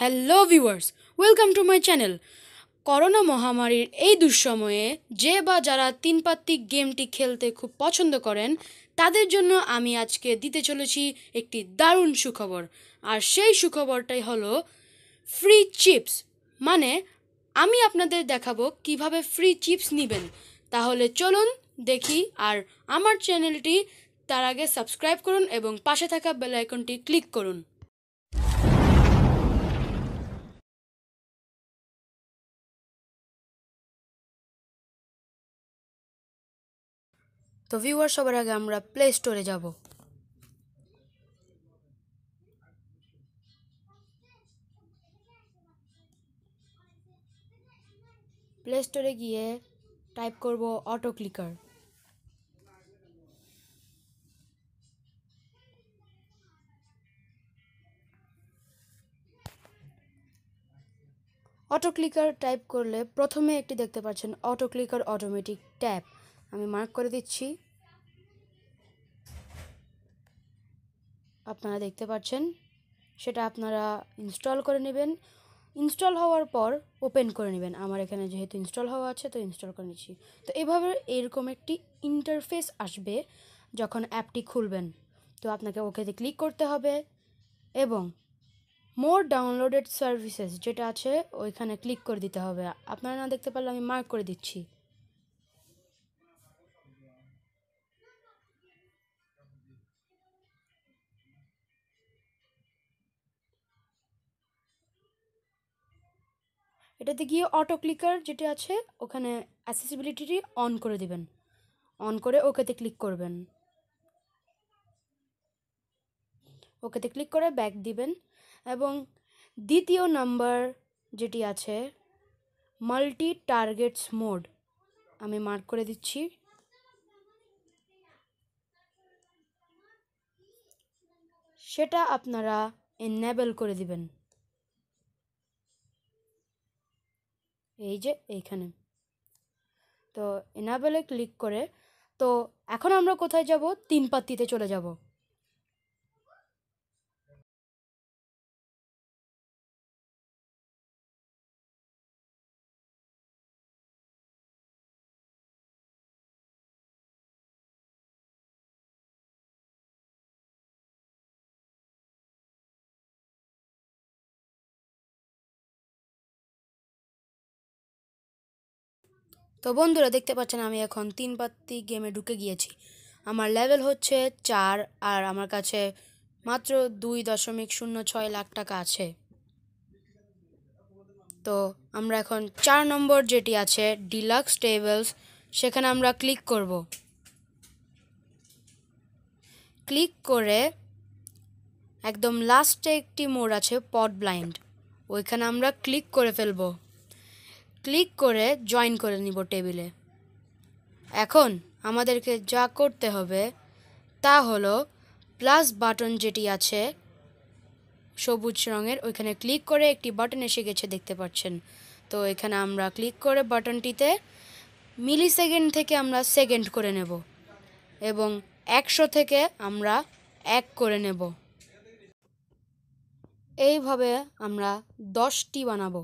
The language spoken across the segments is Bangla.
hello viewers welcome to my channel corona মহামারীর এই দুঃসময়ে যে বা যারা তিনপাত্তিক গেমটি খেলতে খুব পছন্দ করেন তাদের জন্য আমি আজকে দিতে চলেছি একটি দারুণ সুখবর আর সেই সুখবরটাই হলো ফ্রি চিপস মানে আমি আপনাদের দেখাবো কিভাবে ফ্রি চিপস নেবেন তাহলে চলুন দেখি আর আমার চ্যানেলটি তার আগে সাবস্ক্রাইব করুন এবং পাশে থাকা বেল আইকনটি ক্লিক করুন তো ভিউয়ার সবার আগে আমরা প্লে স্টোরে যাব প্লে স্টোরে গিয়ে টাইপ করব auto clicker auto clicker type করলে প্রথমে একটি দেখতে পাচ্ছেন অটো ক্লিকার অটোমেটিক ট্যাপ আমি মার্ক করে দিচ্ছি আপনারা দেখতে পাচ্ছেন সেটা আপনারা ইনস্টল করে নেবেন ইনস্টল হওয়ার পর ওপেন করে নেবেন আমার এখানে যেহেতু ইনস্টল হওয়া আছে তো ইনস্টল করে নিচ্ছি তো এভাবে এরকম একটি ইন্টারফেস আসবে যখন অ্যাপটি খুলবেন তো আপনাকে ওকেতে ক্লিক করতে হবে এবং মোর ডাউনলোডেড সার্ভিসেস যেটা আছে ওইখানে ক্লিক করে দিতে হবে আপনারা না দেখতে পারলে আমি মার্ক করে দিচ্ছি এটাতে গিয়ে অটো ক্লিকার যেটি আছে ওখানে অ্যাসেসিবিলিটিটি অন করে দিবেন অন করে ওকেতে ক্লিক করবেন ওকেতে ক্লিক করে ব্যাক দিবেন এবং দ্বিতীয় নাম্বার যেটি আছে মাল্টি টার্গেটস মোড আমি মার্ক করে দিচ্ছি সেটা আপনারা এনেবেল করে দিবেন এই যে এইখানে তো এনাবেলে ক্লিক করে তো এখন আমরা কোথায় যাব তিন পাত্তিতে চলে যাব তো বন্ধুরা দেখতে পাচ্ছেন আমি এখন তিন পাত্তি গেমে ঢুকে গিয়েছি আমার লেভেল হচ্ছে চার আর আমার কাছে মাত্র দুই দশমিক শূন্য ছয় লাখ টাকা আছে তো আমরা এখন চার নম্বর যেটি আছে ডিলাক্স টেবলস সেখানে আমরা ক্লিক করব ক্লিক করে একদম লাস্টে একটি মোড় আছে পট ব্লাইন্ড ওইখানে আমরা ক্লিক করে ফেলবো ক্লিক করে জয়েন করে নিব টেবিলে এখন আমাদেরকে যা করতে হবে তা হলো প্লাস বাটন যেটি আছে সবুজ রঙের ওইখানে ক্লিক করে একটি বাটন এসে গেছে দেখতে পাচ্ছেন তো এখানে আমরা ক্লিক করে বাটনটিতে মিলি সেকেন্ড থেকে আমরা সেকেন্ড করে নেব এবং একশো থেকে আমরা এক করে নেব এইভাবে আমরা দশটি বানাবো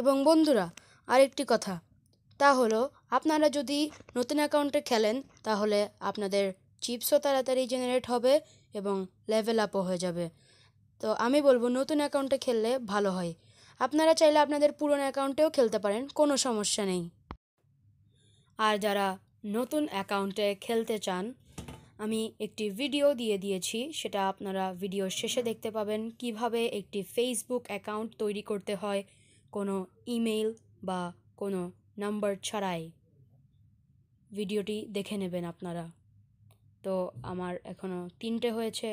এবং বন্ধুরা আরেকটি কথা তা হলো আপনারা যদি নতুন অ্যাকাউন্টে খেলেন তাহলে আপনাদের চিপসও তাড়াতাড়ি জেনারেট হবে এবং লেভেল আপও হয়ে যাবে তো আমি বলবো নতুন অ্যাকাউন্টে খেললে ভালো হয় আপনারা চাইলে আপনাদের পুরনো অ্যাকাউন্টেও খেলতে পারেন কোনো সমস্যা নেই আর যারা নতুন অ্যাকাউন্টে খেলতে চান আমি একটি ভিডিও দিয়ে দিয়েছি সেটা আপনারা ভিডিওর শেষে দেখতে পাবেন কিভাবে একটি ফেসবুক অ্যাকাউন্ট তৈরি করতে হয় কোনো ইমেল বা কোনো নাম্বার ছাড়াই ভিডিওটি দেখে নেবেন আপনারা তো আমার এখনও তিনটে হয়েছে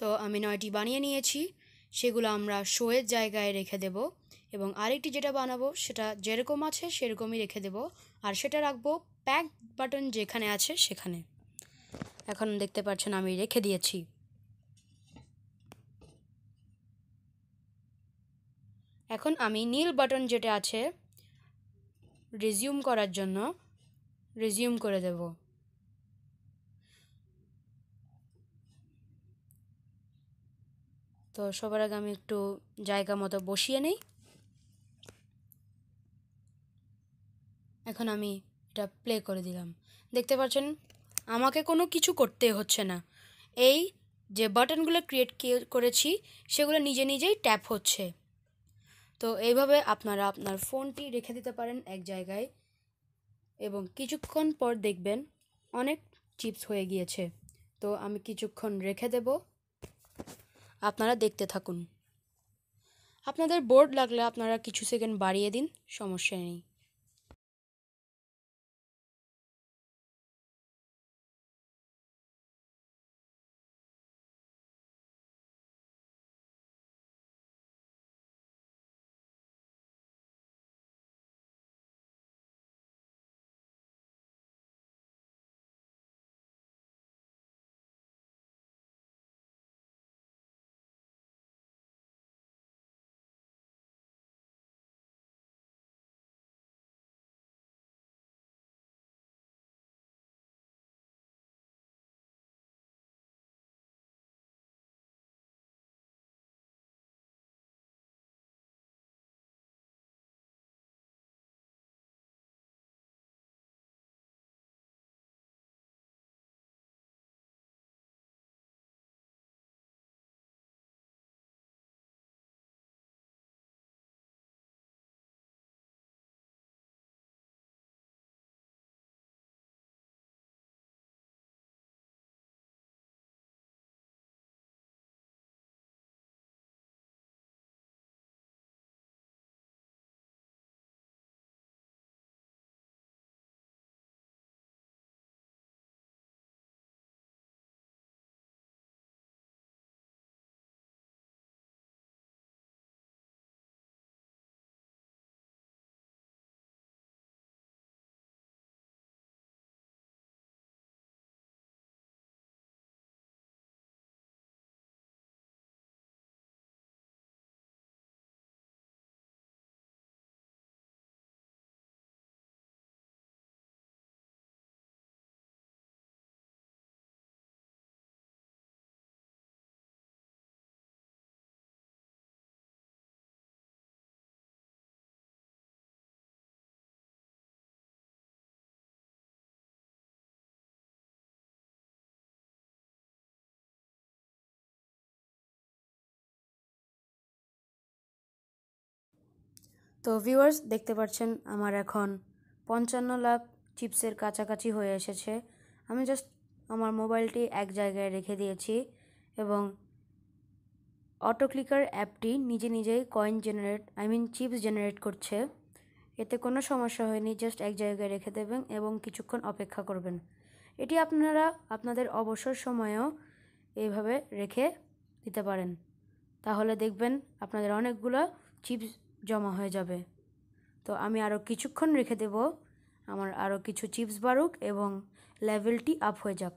তো আমি নয়টি বানিয়ে নিয়েছি সেগুলো আমরা শোয়ের জায়গায় রেখে দেব এবং আরেকটি যেটা বানাবো সেটা যেরকম আছে সেরকমই রেখে দেব আর সেটা রাখবো প্যাক বাটন যেখানে আছে সেখানে এখন দেখতে পাচ্ছেন আমি রেখে দিয়েছি এখন আমি নীল বাটন যেটা আছে রিজিউম করার জন্য রিজিউম করে দেবো তো সবার আগে আমি একটু জায়গা মতো বসিয়ে নেই এখন আমি এটা প্লে করে দিলাম দেখতে পাচ্ছেন আমাকে কোনো কিছু করতে হচ্ছে না এই যে বাটনগুলো ক্রিয়েট করেছি সেগুলো নিজে নিজেই ট্যাপ হচ্ছে তো এইভাবে আপনারা আপনার ফোনটি রেখে দিতে পারেন এক জায়গায় এবং কিছুক্ষণ পর দেখবেন অনেক চিপস হয়ে গিয়েছে তো আমি কিছুক্ষণ রেখে দেবো আপনারা দেখতে থাকুন আপনাদের বোর্ড লাগলে আপনারা কিছু সেকেন্ড বাড়িয়ে দিন সমস্যা নেই তো ভিউয়ার্স দেখতে পাচ্ছেন আমার এখন পঞ্চান্ন লাখ চিপসের কাছাকাছি হয়ে এসেছে আমি জাস্ট আমার মোবাইলটি এক জায়গায় রেখে দিয়েছি এবং অটো ক্লিকার অ্যাপটি নিজে নিজেই coin generate I mean chips generate করছে এতে কোনো সমস্যা হয়নি জাস্ট এক জায়গায় রেখে দেবেন এবং কিছুক্ষণ অপেক্ষা করবেন এটি আপনারা আপনাদের অবসর সময়েও এইভাবে রেখে দিতে পারেন তাহলে দেখবেন আপনাদের অনেকগুলো চিপস জমা হয়ে যাবে তো আমি আরও কিছুক্ষণ রেখে দেব আমার আরও কিছু চিপস বাড়ুক এবং লেভেলটি আপ হয়ে যাক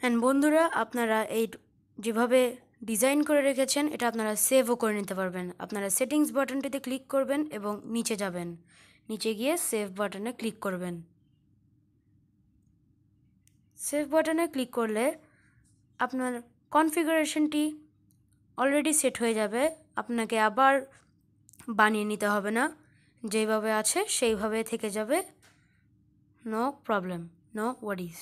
অ্যান্ড বন্ধুরা আপনারা এই যেভাবে ডিজাইন করে রেখেছেন এটা আপনারা সেভও করে নিতে পারবেন আপনারা সেটিংস বাটনটিতে ক্লিক করবেন এবং নিচে যাবেন নিচে গিয়ে সেভ বাটনে ক্লিক করবেন সেভ বাটনে ক্লিক করলে আপনার কনফিগারেশনটি অলরেডি সেট হয়ে যাবে আপনাকে আবার বানিয়ে নিতে হবে না যেইভাবে আছে সেইভাবে থেকে যাবে নো প্রবলেম নো ওয়ারিস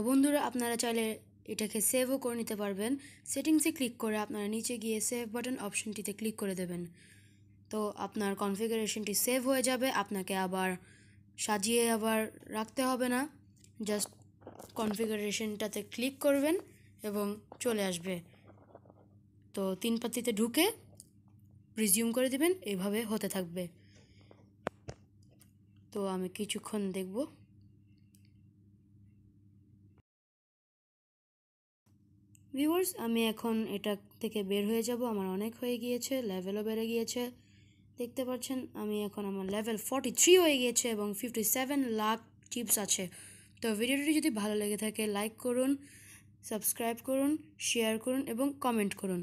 তো বন্ধুরা আপনারা চাইলে এটাকে সেভও করে নিতে পারবেন সেটিংসে ক্লিক করে আপনারা নিচে গিয়ে সেভ বাটন অপশনটিতে ক্লিক করে দেবেন তো আপনার কনফিগারেশনটি সেভ হয়ে যাবে আপনাকে আবার সাজিয়ে আবার রাখতে হবে না জাস্ট কনফিগারেশনটাতে ক্লিক করবেন এবং চলে আসবে তো তিন পাতিতে ঢুকে রিজিউম করে দেবেন এইভাবে হতে থাকবে তো আমি কিছুক্ষণ দেখবো ভিউয়ার্স আমি এখন এটা থেকে বের হয়ে যাব আমার অনেক হয়ে গিয়েছে লেভেলও বেড়ে গিয়েছে দেখতে পাচ্ছেন আমি এখন আমার লেভেল ফর্টি থ্রি হয়ে গিয়েছে এবং ফিফটি সেভেন লাখ টিপস আছে তো ভিডিওটি যদি ভালো লেগে থাকে লাইক করুন সাবস্ক্রাইব করুন শেয়ার করুন এবং কমেন্ট করুন